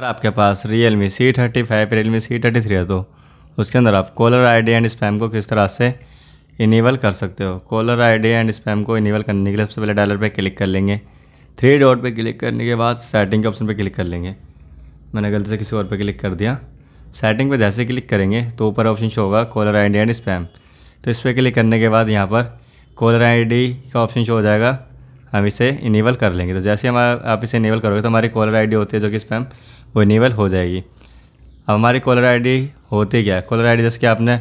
अगर आपके पास Realme C thirty five Realme C thirty three है तो उसके अंदर आप कॉलर आईडी एंड स्पैम को किस तरह से इनेबल कर सकते हो कॉलर आईडी एंड स्पैम को इनेबल करने के लिए सबसे पहले डायलर पे क्लिक कर लेंगे थ्री डॉट पे क्लिक करने के बाद सेटिंग के ऑप्शन पे क्लिक कर लेंगे मैंने गलती से किसी और पे क्लिक कर दिया सेटिंग पर जैसे क्लिक करेंगे तो ऊपर ऑप्शन शो होगा कॉलर डी एंड स्पैम तो इस पर क्लिक करने के बाद यहाँ पर कॉलर डी का ऑप्शन शो हो जाएगा हम इसे इनेबल कर लेंगे तो जैसे हम आप इसे इनेबल करोगे तो हमारी कॉलर आई होती है जो कि स्पैम वो इनेबल हो जाएगी अब हमारी कॉलर आई होती क्या है कॉलर आई जैसे कि आपने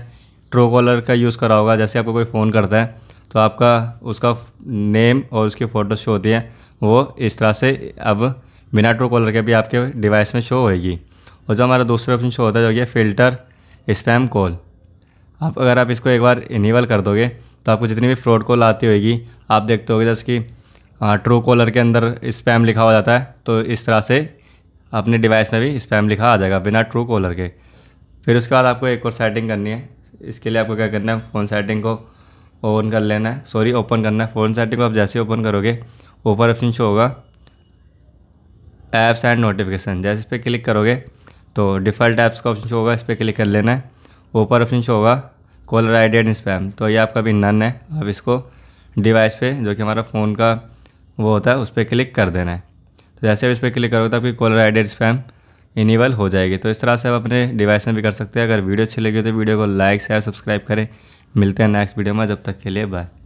ट्रो कॉलर का यूज़ करा होगा जैसे आपको कोई फ़ोन करता है तो आपका उसका नेम और उसकी फ़ोटो शो होती है वो इस तरह से अब बिना ट्रो कॉलर के भी आपके डिवाइस में शो होएगी और जो हमारा दूसरा ऑप्शन शो होता है जो कि फ़िल्टर स्पैम कॉल आप अगर आप इसको एक बार इनेबल कर दोगे तो आपको जितनी भी फ्रॉड कॉल आती होगी आप देखते होगे जैसे कि ट्रू कॉलर के अंदर स्पैम लिखा हो जाता है तो इस तरह से अपने डिवाइस में भी स्पैम लिखा आ जाएगा बिना ट्रू कॉलर के फिर उसके बाद आपको एक और सेटिंग करनी है इसके लिए आपको क्या करना है फ़ोन सेटिंग को ओपन कर लेना है सॉरी ओपन करना है फ़ोन सेटिंग को आप जैसे ओपन करोगे ऊपर ऑप्शन शो होगा ऐप्स एंड नोटिफिकेशन जैसे इस पर क्लिक करोगे तो डिफ़ॉल्ट ऐप्स का ऑप्शन शो होगा इस पर क्लिक कर लेना है ऊपर ऑप्शन शो होगा caller I D and spam तो ये आपका भी नन है आप इसको डिवाइस पे जो कि हमारा फ़ोन का वो होता है उस पर क्लिक कर देना है तो जैसे आप इस पर क्लिक करोगे तो आपकी कॉलर आई स्पैम इनेबल हो जाएगी तो इस तरह से आप अपने डिवाइस में भी कर सकते हैं अगर वीडियो अच्छी लगी तो वीडियो को लाइक शेयर सब्सक्राइब करें मिलते हैं नेक्स्ट वीडियो में जब तक के लिए बाय